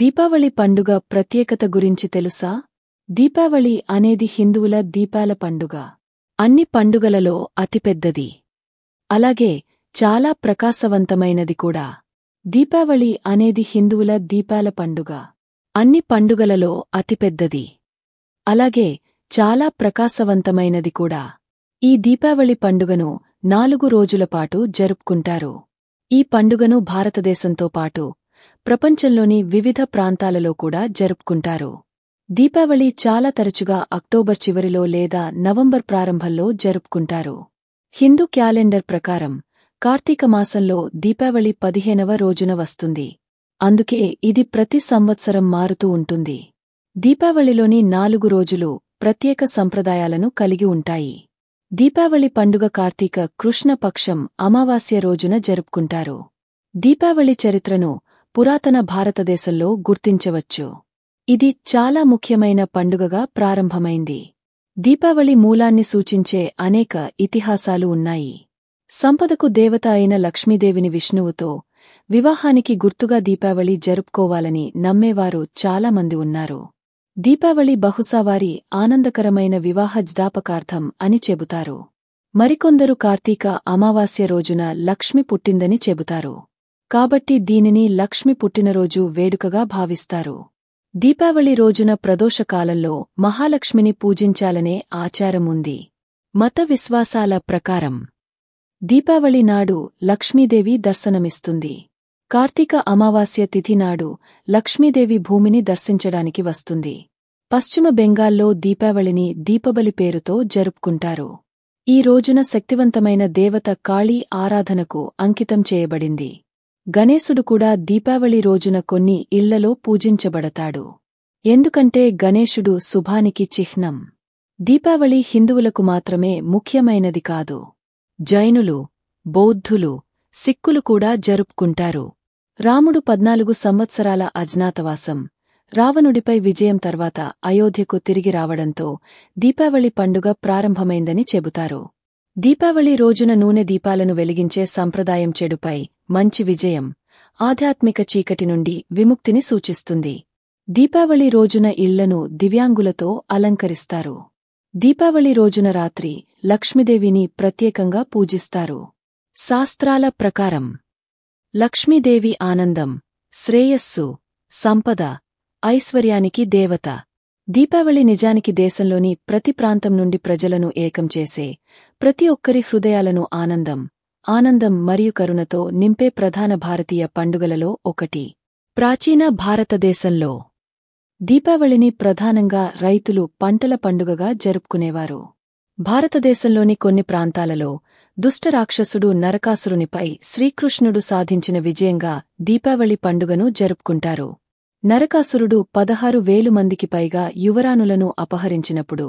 దీపావళి పండుగ ప్రత్యేకత గురించి తెలుసా దీపావళి అనేది హిందువుల దీపాల పండుగ అన్ని పండుగలలో అతిపెద్దది అలాగే చాలా ప్రకాశవంతమైనది కూడా దీపావళి అనేది హిందువుల దీపాల పండుగ అన్ని పండుగలలో అతిపెద్దది అలాగే చాలా ప్రకాశవంతమైనది కూడా ఈ దీపావళి పండుగను నాలుగు రోజులపాటు జరుపుకుంటారు ఈ పండుగను భారతదేశంతో పాటు ప్రపంచంలోని వివిధ ప్రాంతాలలో కూడా జరుపుకుంటారు దీపావళి చాలా తరచుగా అక్టోబర్ చివరిలో లేదా నవంబర్ ప్రారంభంలో జరుపుకుంటారు హిందూ క్యాలెండర్ ప్రకారం కార్తీక మాసంలో దీపావళి పదిహేనవ రోజున వస్తుంది అందుకే ఇది ప్రతి సంవత్సరం మారుతూ ఉంటుంది దీపావళిలోని నాలుగు రోజులు ప్రత్యేక సంప్రదాయాలను కలిగి ఉంటాయి దీపావళి పండుగ కార్తీక కృష్ణపక్షం అమావాస్య రోజున జరుపుకుంటారు దీపావళి చరిత్రను పురాతన భారతదేశంలో గుర్తించవచ్చు ఇది చాలా ముఖ్యమైన పండుగగా ప్రారంభమైంది దీపావళి మూలాన్ని సూచించే అనేక ఇతిహాసాలు ఉన్నాయి సంపదకు దేవత అయిన లక్ష్మీదేవిని విష్ణువుతో వివాహానికి గుర్తుగా దీపావళి జరుపుకోవాలని నమ్మేవారు చాలామంది ఉన్నారు దీపావళి బహుశావారి ఆనందకరమైన వివాహ జ్ఞాపకార్థం అని చెబుతారు మరికొందరు కార్తీక అమావాస్య రోజున లక్ష్మి పుట్టిందని చెబుతారు కాబట్టి దీనిని లక్ష్మి పుట్టినరోజు వేడుకగా భావిస్తారు దీపావళి రోజున ప్రదోషకాలంలో మహాలక్ష్మిని పూజించాలనే ఆచారముంది మత విశ్వాసాల ప్రకారం దీపావళి నాడు లక్ష్మీదేవి దర్శనమిస్తుంది కార్తీక అమావాస్య తిథి నాడు లక్ష్మీదేవి భూమిని దర్శించడానికి వస్తుంది పశ్చిమ బెంగాల్లో దీపావళిని దీపబలి పేరుతో జరుపుకుంటారు ఈ రోజున శక్తివంతమైన దేవత కాళీ ఆరాధనకు అంకితం చేయబడింది గణేశుడు కూడా దీపావళి రోజున కొన్ని ఇళ్లలో పూజించబడతాడు ఎందుకంటే గణేశుడు శుభానికి చిహ్నం దీపావళి హిందువులకు మాత్రమే ముఖ్యమైనది కాదు జైనులు బౌద్ధులు సిక్కులు కూడా జరుపుకుంటారు రాముడు పద్నాలుగు సంవత్సరాల అజ్ఞాతవాసం రావణుడిపై విజయం తర్వాత అయోధ్యకు తిరిగి రావడంతో దీపావళి పండుగ ప్రారంభమైందని చెబుతారు దీపావళి రోజున నూనె దీపాలను వెలిగించే సంప్రదాయం చెడుపై మంచి విజయం ఆధ్యాత్మిక చీకటి నుండి విముక్తిని సూచిస్తుంది దీపావళి రోజున ఇళ్లను దివ్యాంగులతో అలంకరిస్తారు దీపావళి రోజున రాత్రి లక్ష్మీదేవిని ప్రత్యేకంగా పూజిస్తారు శాస్త్రాల ప్రకారం లక్ష్మీదేవి ఆనందం శ్రేయస్సు సంపద ఐశ్వర్యానికి దేవత దీపావళి నిజానికి దేశంలోని ప్రతి ప్రాంతం నుండి ప్రజలను ఏకం చేసే ప్రతి ఒక్కరి హృదయాలను ఆనందం ఆనందం మరియు కరుణతో నింపే ప్రధాన భారతీయ పండుగలలో ఒకటి ప్రాచీన భారతదేశంలో దీపావళిని ప్రధానంగా రైతులు పంటల పండుగగా జరుపుకునేవారు భారతదేశంలోని కొన్ని ప్రాంతాలలో దుష్టరాక్షసుడు నరకాసురునిపై శ్రీకృష్ణుడు సాధించిన విజయంగా దీపావళి పండుగను జరుపుకుంటారు నరకాసురుడు పదహారు వేలు మందికి పైగా యువరానులను అపహరించినప్పుడు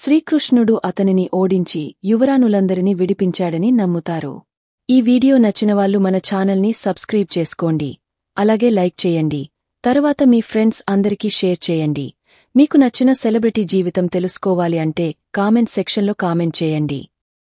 శ్రీకృష్ణుడు అతనిని ఓడించి యువరానులందరినీ విడిపించాడని నమ్ముతారు ఈ వీడియో నచ్చినవాళ్లు మన ఛానల్ని సబ్స్క్రైబ్ చేసుకోండి అలాగే లైక్ చేయండి తర్వాత మీ ఫ్రెండ్స్ అందరికీ షేర్ చేయండి మీకు నచ్చిన సెలబ్రిటీ జీవితం తెలుసుకోవాలి అంటే కామెంట్ సెక్షన్లో కామెంట్ చేయండి